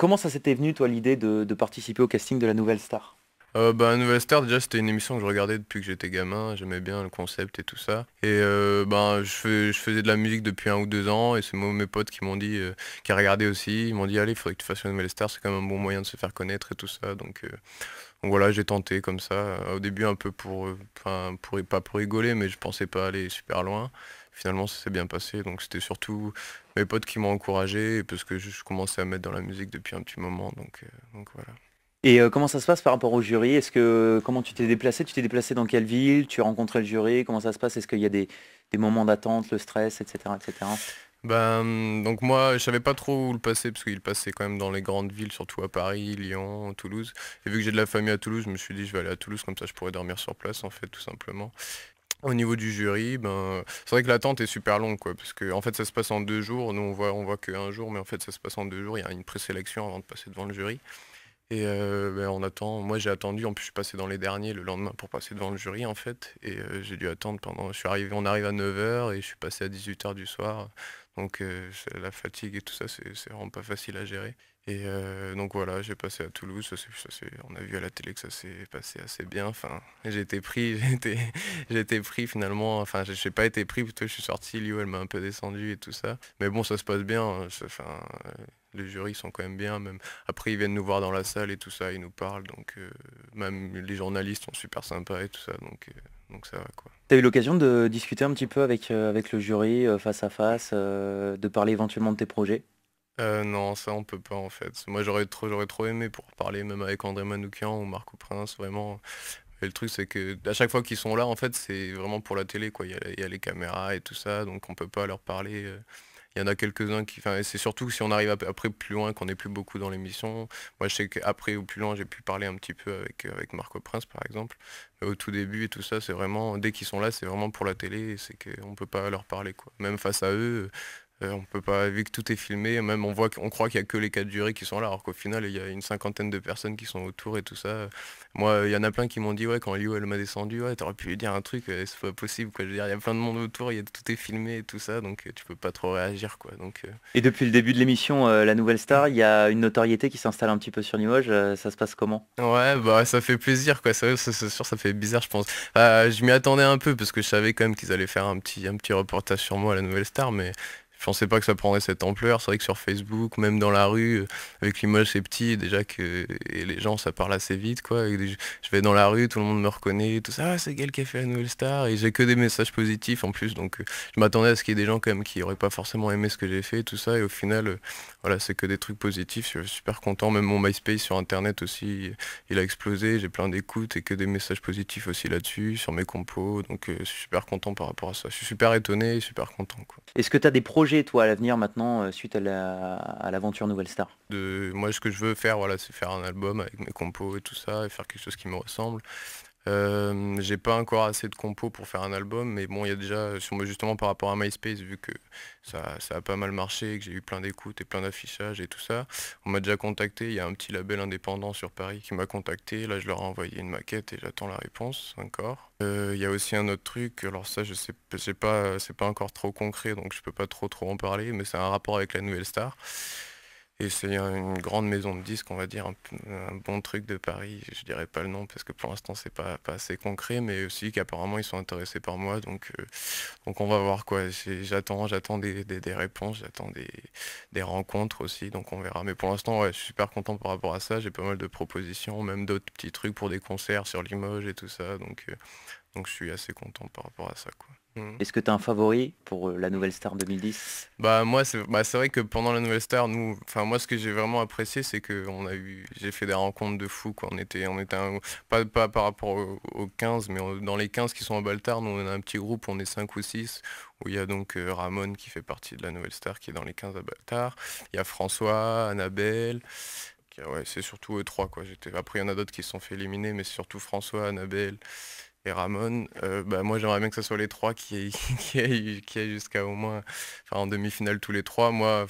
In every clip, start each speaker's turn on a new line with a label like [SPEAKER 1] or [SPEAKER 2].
[SPEAKER 1] Comment ça s'était venu, toi, l'idée de, participer au casting de la Nouvelle Star
[SPEAKER 2] La euh, bah, Nouvelle Star, déjà, c'était une émission que je regardais depuis que j'étais gamin. J'aimais bien le concept et tout ça. Et euh, bah, je, faisais de la musique depuis un ou deux ans. Et c'est mes potes qui m'ont dit, qui euh, qui regardaient aussi, ils m'ont dit Allez, il faudrait que tu fasses La Nouvelle Star, c'est quand même un bon moyen de se faire connaître et tout ça. Donc, voilà, j'ai tenté comme ça. Au début, un peu pour, Enfin, pour, pas pour rigoler, mais je pensais pas aller super loin. Finalement, ça s'est bien passé. Donc, c'était surtout mes potes qui m'ont encouragé parce que je, commençais à mettre dans la musique depuis un petit moment. Donc, euh, voilà.
[SPEAKER 1] Et euh, comment ça se passe par rapport au jury Est-ce que comment tu t'es déplacé Tu t'es déplacé dans quelle ville Tu as rencontré le jury Comment ça se passe Est-ce qu'il y a des, moments d'attente, le stress, etc., etc.
[SPEAKER 2] Ben, donc moi, je savais pas trop où le passer parce qu'il passait quand même dans les grandes villes, surtout à Paris, Lyon, Toulouse. Et vu que j'ai de la famille à Toulouse, je me suis dit je vais aller à Toulouse comme ça je pourrais dormir sur place en fait, tout simplement. Au niveau du jury, ben, c'est vrai que l'attente est super longue, quoi, parce que en fait ça se passe en deux jours. Nous on voit on voit qu'un jour, mais en fait ça se passe en deux jours. Il y a une présélection avant de passer devant le jury. Et euh, ben, on attend. Moi j'ai attendu. En plus je suis passé dans les derniers le lendemain pour passer devant le jury en fait. Et euh, j'ai dû attendre pendant. Je suis arrivé. On arrive à 9h et je suis passé à 18h du soir. Donc euh, la fatigue et tout ça c'est vraiment pas facile à gérer. Et euh, donc voilà, j'ai passé à Toulouse, on a vu à la télé que ça s'est passé assez bien. Enfin, j'ai été pris, j'ai été, pris finalement. Enfin, je n'ai pas été pris, plutôt je suis sorti, Lio elle m'a un peu descendu et tout ça. Mais bon, ça se passe bien. Hein, euh, les jurys sont quand même bien. Même après, ils viennent nous voir dans la salle et tout ça, ils nous parlent. Donc euh, même les journalistes sont super sympas et tout ça. Donc donc ça va quoi.
[SPEAKER 1] T'as eu l'occasion de discuter un petit peu avec avec le jury face à face, de parler éventuellement de tes projets.
[SPEAKER 2] Euh, non, ça on peut pas en fait. Moi j'aurais trop, j'aurais trop aimé pour parler même avec André Manoukian ou Marco Prince, vraiment. le truc c'est que à chaque fois qu'ils sont là en fait c'est vraiment pour la télé quoi. Il y, a, les caméras et tout ça, donc on peut pas leur parler. Euh. Il y en a quelques-uns qui. Enfin, c'est surtout si on arrive après plus loin, qu'on n'est plus beaucoup dans l'émission. Moi je sais qu'après ou plus loin j'ai pu parler un petit peu avec, euh, avec Marco Prince par exemple. au tout début et tout ça, c'est vraiment. Dès qu'ils sont là, c'est vraiment pour la télé, c'est qu'on peut pas leur parler quoi. Même face à eux on euh, on peut pas, vu que tout est filmé, même on voit qu'on croit qu'il y a que les quatre jurés qui sont là, alors qu'au final il y a une cinquantaine de personnes qui sont autour et tout ça. Moi, il y en a plein qui m'ont dit ouais quand Liu elle m'a descendu, ouais t'aurais pu lui dire un truc, euh, c'est pas possible quoi. il y a plein de monde autour, y tout est filmé et tout ça, donc euh, tu peux pas trop réagir quoi. Donc.
[SPEAKER 1] Et depuis le début de l'émission, la nouvelle star, il y a une notoriété qui s'installe un petit peu sur Limoges. ça se passe comment Ouais, bah ça fait plaisir quoi. C'est sûr, ça
[SPEAKER 2] fait bizarre je pense. Bah, je m'y attendais un peu parce que je savais quand même qu'ils allaient faire un petit, un petit reportage sur moi à la nouvelle star, mais je pensais pas que ça prendrait cette ampleur. C'est vrai que sur Facebook, même dans la rue, euh, avec l'image c'est petit, déjà que et les gens ça parle assez vite quoi. je vais dans la rue, tout le monde me reconnaît, tout ça, ah, c'est quel qui a fait la nouvelle star. Et j'ai que des messages positifs en plus, donc euh, je m'attendais à ce qu'il y ait des gens quand même qui auraient pas forcément aimé ce que j'ai fait, tout ça. Et au final, euh, voilà, c'est que des trucs positifs. Je suis super content. Même mon MySpace sur internet aussi, il a explosé. J'ai plein d'écoutes et que des messages positifs aussi là-dessus, sur mes compos. Donc je suis super content par rapport à ça. Je suis super étonné et super content.
[SPEAKER 1] Est-ce que tu as des projets toi, à l'avenir maintenant, euh, suite à, l'aventure Nouvelle Star
[SPEAKER 2] de, Moi, ce que je veux faire, voilà, c'est faire un album avec mes compos et tout ça, et faire quelque chose qui me ressemble. Euh, j'ai pas encore assez de compos pour faire un album, mais bon, il y a déjà, justement par rapport à MySpace, vu que ça, a pas mal marché, que j'ai eu plein d'écoutes et plein d'affichages et tout ça, on m'a déjà contacté, il y a un petit label indépendant sur Paris qui m'a contacté, là je leur ai envoyé une maquette et j'attends la réponse encore. Euh, il y a aussi un autre truc, alors ça je sais, pas, c'est pas encore trop concret, donc je peux pas trop trop en parler, mais c'est un rapport avec la nouvelle star. Et c'est une grande maison de disques, on va dire, un, bon truc de Paris. Je dirais pas le nom parce que pour l'instant c'est pas, pas assez concret, mais aussi qu'apparemment ils sont intéressés par moi. Donc, euh, donc on va voir quoi. J'attends, j'attends des, réponses, j'attends des, rencontres aussi, donc on verra. Mais pour l'instant, ouais, je suis super content par rapport à ça. J'ai pas mal de propositions, même d'autres petits trucs pour des concerts sur Limoges et tout ça. Donc, euh, donc je suis assez content par rapport à ça. Quoi.
[SPEAKER 1] Mhm. Est-ce que tu as un favori pour euh, la Nouvelle Star 2010
[SPEAKER 2] Bah moi bah, c'est vrai que pendant la Nouvelle Star, nous, enfin moi ce que j'ai vraiment apprécié c'est que on a eu, j'ai fait des rencontres de fous quoi. On était, on était pas, pas par rapport aux, 15, mais dans les 15 qui sont à Baltar, nous on a un petit groupe, on est 5 ou 6, où il y a donc euh, Ramon qui fait partie de la Nouvelle Star qui est dans les 15 à Baltar. Il y a François, Annabelle, c'est surtout eux trois quoi. Après il y en a d'autres qui se sont fait éliminer, mais c'est surtout François, Annabelle et Ramon. Euh, bah, moi, j'aimerais bien que ce soit les trois qui, qui aillent, qui jusqu'à au moins, enfin, en demi-finale tous les trois. Moi,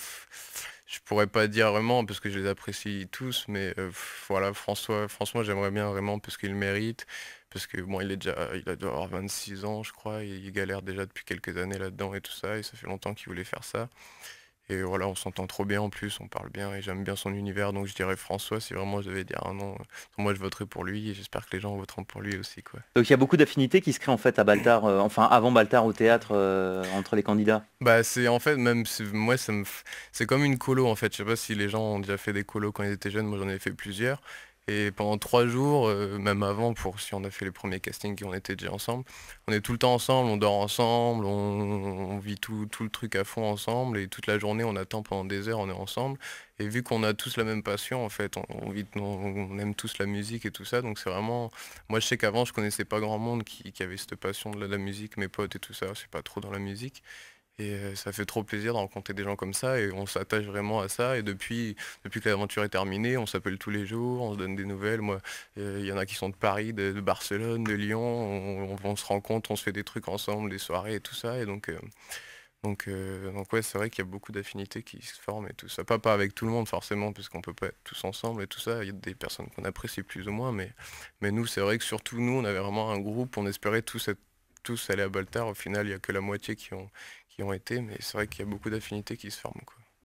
[SPEAKER 2] je pourrais pas dire vraiment parce que je les apprécie tous, mais euh, voilà, François, j'aimerais bien vraiment parce qu'il mérite, parce que bon, il est déjà, il a avoir 26 ans, je crois, il galère déjà depuis quelques années là-dedans et tout ça, et ça fait longtemps qu'il voulait faire ça. Et voilà, on s'entend trop bien en plus, on parle bien et j'aime bien son univers. Donc je dirais François si vraiment je devais dire un nom. Euh, moi je voterai pour lui et j'espère que les gens voteront pour lui aussi. Quoi.
[SPEAKER 1] Donc il y a beaucoup d'affinités qui se créent en fait à Baltar, euh, enfin avant Baltar au théâtre euh, entre les candidats.
[SPEAKER 2] Bah c'est en fait même moi c'est comme une colo en fait. Je sais pas si les gens ont déjà fait des colos quand ils étaient jeunes. Moi j'en ai fait plusieurs. Et pendant trois jours, euh, même avant, pour si on a fait les premiers castings et on était déjà ensemble, on est tout le temps ensemble, on dort ensemble, on, vit tout, le truc à fond ensemble et toute la journée on attend pendant des heures, on est ensemble. Et vu qu'on a tous la même passion, en fait, on, on aime tous la musique et tout ça, donc c'est vraiment. Moi je sais qu'avant je connaissais pas grand monde qui, avait cette passion de la, de la musique, mes potes et tout ça, c'est pas trop dans la musique. Et euh, ça fait trop plaisir de rencontrer des gens comme ça et on s'attache vraiment à ça. Et depuis, depuis que l'aventure est terminée, on s'appelle tous les jours, on se donne des nouvelles. Moi, euh, il y en a qui sont de Paris, de, Barcelone, de Lyon. On, on, se rencontre, on se fait des trucs ensemble, des soirées et tout ça. Et donc, euh, donc, donc ouais, c'est vrai qu'il y a beaucoup d'affinités qui se forment et tout ça. Pas, pas avec tout le monde forcément, parce qu'on peut pas être tous ensemble et tout ça. Il y a des personnes qu'on apprécie plus ou moins, mais, mais nous, c'est vrai que surtout nous, on avait vraiment un groupe, on espérait tous, tous aller à Baltar. Au final, il n'y a que la moitié qui ont, ont été, mais c'est vrai qu'il y a beaucoup d'affinités qui se forment. Quoi.